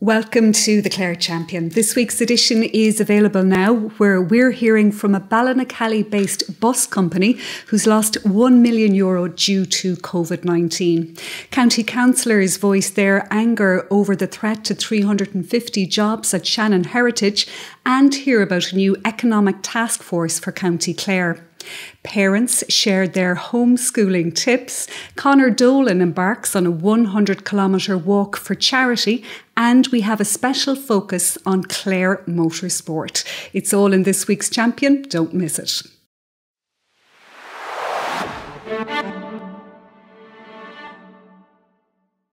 Welcome to the Clare Champion. This week's edition is available now, where we're hearing from a Ballinacallie based bus company who's lost 1 million euro due to COVID 19. County councillors voiced their anger over the threat to 350 jobs at Shannon Heritage and hear about a new economic task force for County Clare. Parents shared their homeschooling tips. Connor Dolan embarks on a 100 kilometre walk for charity. And we have a special focus on Clare Motorsport. It's all in this week's Champion. Don't miss it.